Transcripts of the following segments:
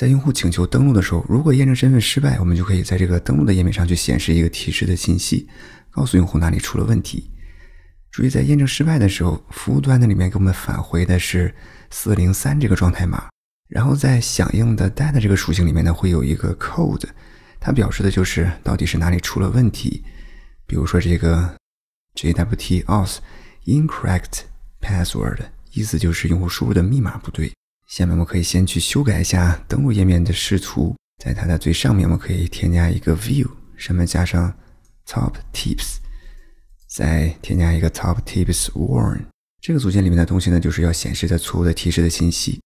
在用户请求登录的时候，如果验证身份失败，我们就可以在这个登录的页面上去显示一个提示的信息，告诉用户哪里出了问题。注意，在验证失败的时候，服务端的里面给我们返回的是403这个状态码，然后在响应的 data 这个属性里面呢，会有一个 code，它表示的就是到底是哪里出了问题。比如说这个 JWT auth incorrect password，意思就是用户输入的密码不对。下面我们可以先去修改一下登录页面的视图，在它的最上面我们可以添加一个 View，上面加上 TopTips，再添加一个 TopTipsWarn。这个组件里面的东西呢，就是要显示的错误的提示的信息。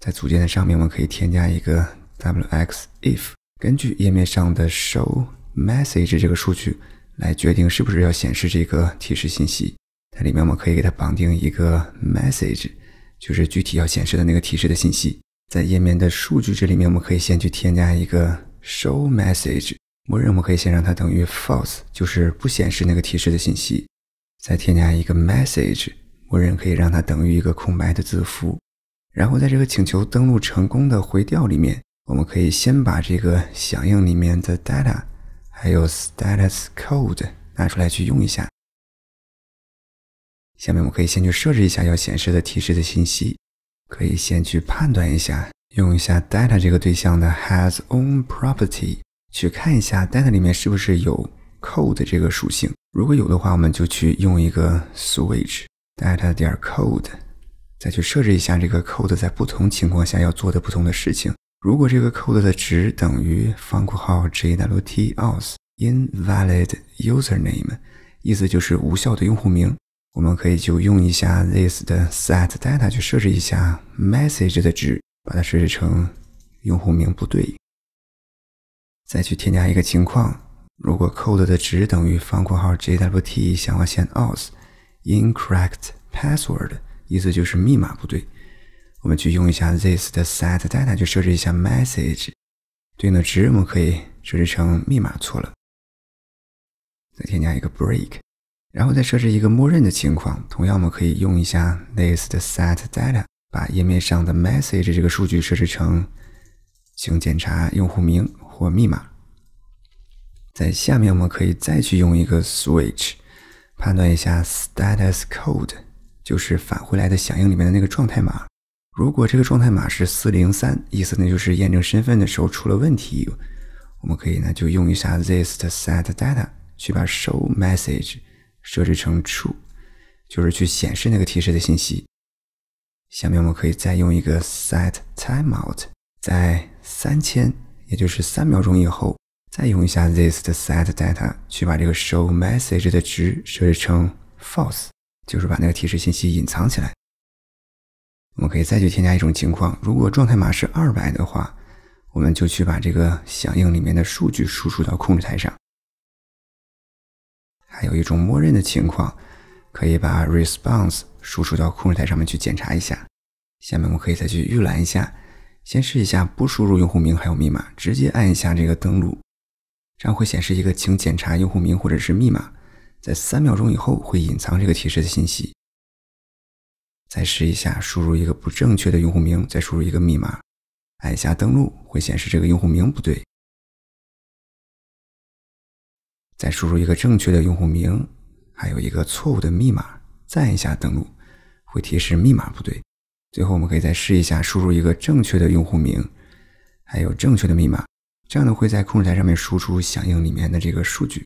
在组件的上面我们可以添加一个 WXIf，根据页面上的 ShowMessage 这个数据来决定是不是要显示这个提示信息。在里面我们可以给它绑定一个 Message。就是具体要显示的那个提示的信息，在页面的数据这里面，我们可以先去添加一个 show message，默认我们可以先让它等于 false，就是不显示那个提示的信息。再添加一个 message，默认可以让它等于一个空白的字符。然后在这个请求登录成功的回调里面，我们可以先把这个响应里面的 data，还有 status code 拿出来去用一下。下面我们可以先去设置一下要显示的提示的信息，可以先去判断一下，用一下 data 这个对象的 hasOwnProperty 去看一下 data 里面是不是有 code 这个属性，如果有的话，我们就去用一个 switch data. 点 code 再去设置一下这个 code 在不同情况下要做的不同的事情。如果这个 code 的值等于方括号 J w T e l s invalid username，意思就是无效的用户名。我们可以就用一下 this 的 set data 去设置一下 message 的值，把它设置成用户名不对。再去添加一个情况，如果 code 的值等于方括号 JWT 划线 else incorrect password，意思就是密码不对。我们去用一下 this 的 set data 去设置一下 message 对应的值，我们可以设置成密码错了。再添加一个 break。然后再设置一个默认的情况，同样我们可以用一下 this.setdata，把页面上的 message 这个数据设置成，请检查用户名或密码。在下面我们可以再去用一个 switch 判断一下 status code，就是返回来的响应里面的那个状态码。如果这个状态码是403，意思呢就是验证身份的时候出了问题，我们可以呢就用一下 this.setdata 去把 show message。设置成 true，就是去显示那个提示的信息。下面我们可以再用一个 set timeout，在三千，也就是三秒钟以后，再用一下 this 的 set data 去把这个 show message 的值设置成 false，就是把那个提示信息隐藏起来。我们可以再去添加一种情况，如果状态码是二百的话，我们就去把这个响应里面的数据输出到控制台上。还有一种默认的情况，可以把 response 输出到控制台上面去检查一下。下面我们可以再去预览一下。先试一下不输入用户名还有密码，直接按一下这个登录，这样会显示一个请检查用户名或者是密码，在三秒钟以后会隐藏这个提示的信息。再试一下，输入一个不正确的用户名，再输入一个密码，按一下登录，会显示这个用户名不对。再输入一个正确的用户名，还有一个错误的密码，赞一下登录，会提示密码不对。最后，我们可以再试一下，输入一个正确的用户名，还有正确的密码，这样呢会在控制台上面输出响应里面的这个数据。